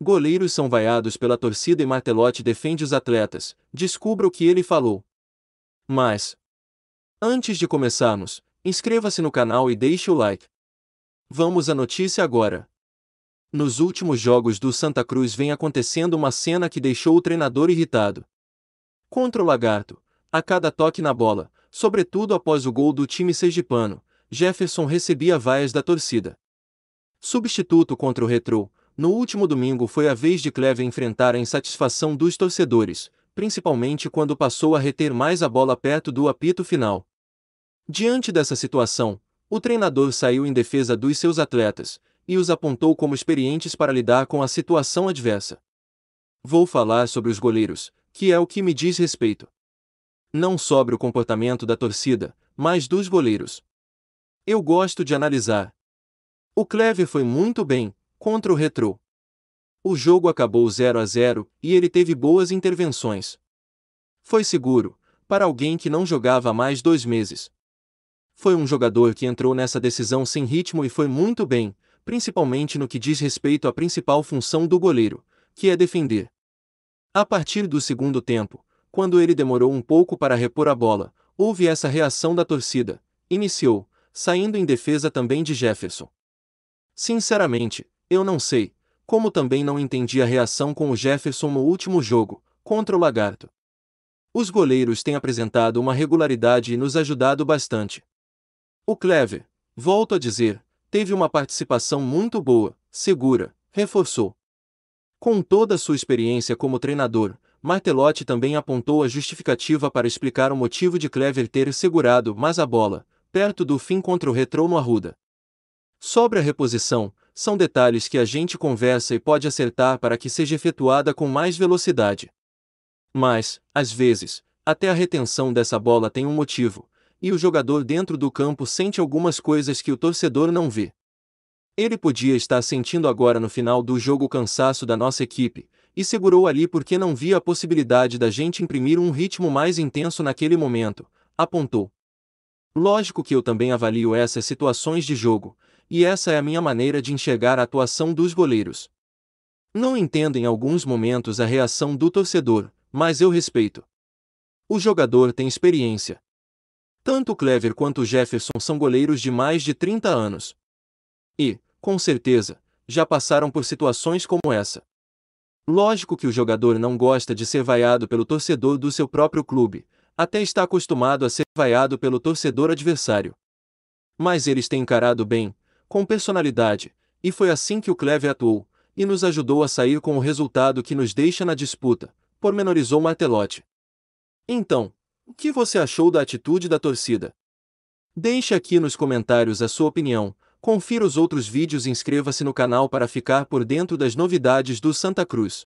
Goleiros são vaiados pela torcida e Martelotti defende os atletas. Descubra o que ele falou. Mas, antes de começarmos, inscreva-se no canal e deixe o like. Vamos à notícia agora. Nos últimos jogos do Santa Cruz vem acontecendo uma cena que deixou o treinador irritado. Contra o Lagarto, a cada toque na bola, sobretudo após o gol do time sergipano, Jefferson recebia vaias da torcida. Substituto contra o Retro. No último domingo foi a vez de Kleve enfrentar a insatisfação dos torcedores, principalmente quando passou a reter mais a bola perto do apito final. Diante dessa situação, o treinador saiu em defesa dos seus atletas e os apontou como experientes para lidar com a situação adversa. Vou falar sobre os goleiros, que é o que me diz respeito. Não sobre o comportamento da torcida, mas dos goleiros. Eu gosto de analisar. O Cleve foi muito bem, contra o Retro. O jogo acabou 0 a 0 e ele teve boas intervenções. Foi seguro, para alguém que não jogava há mais dois meses. Foi um jogador que entrou nessa decisão sem ritmo e foi muito bem, principalmente no que diz respeito à principal função do goleiro, que é defender. A partir do segundo tempo, quando ele demorou um pouco para repor a bola, houve essa reação da torcida, iniciou, saindo em defesa também de Jefferson. Sinceramente, eu não sei, como também não entendi a reação com o Jefferson no último jogo, contra o Lagarto. Os goleiros têm apresentado uma regularidade e nos ajudado bastante. O Clever, volto a dizer, teve uma participação muito boa, segura, reforçou. Com toda a sua experiência como treinador, Martelotti também apontou a justificativa para explicar o motivo de Clever ter segurado mais a bola, perto do fim contra o Retrô no Arruda. Sobre a reposição, são detalhes que a gente conversa e pode acertar para que seja efetuada com mais velocidade. Mas, às vezes, até a retenção dessa bola tem um motivo, e o jogador dentro do campo sente algumas coisas que o torcedor não vê. Ele podia estar sentindo agora no final do jogo o cansaço da nossa equipe, e segurou ali porque não via a possibilidade da gente imprimir um ritmo mais intenso naquele momento, apontou. Lógico que eu também avalio essas situações de jogo, e essa é a minha maneira de enxergar a atuação dos goleiros. Não entendo em alguns momentos a reação do torcedor, mas eu respeito. O jogador tem experiência. Tanto Clever quanto Jefferson são goleiros de mais de 30 anos. E, com certeza, já passaram por situações como essa. Lógico que o jogador não gosta de ser vaiado pelo torcedor do seu próprio clube, até está acostumado a ser vaiado pelo torcedor adversário. Mas eles têm encarado bem, com personalidade, e foi assim que o Cleve atuou, e nos ajudou a sair com o resultado que nos deixa na disputa, pormenorizou Martelotti. Então, o que você achou da atitude da torcida? Deixe aqui nos comentários a sua opinião, confira os outros vídeos e inscreva-se no canal para ficar por dentro das novidades do Santa Cruz.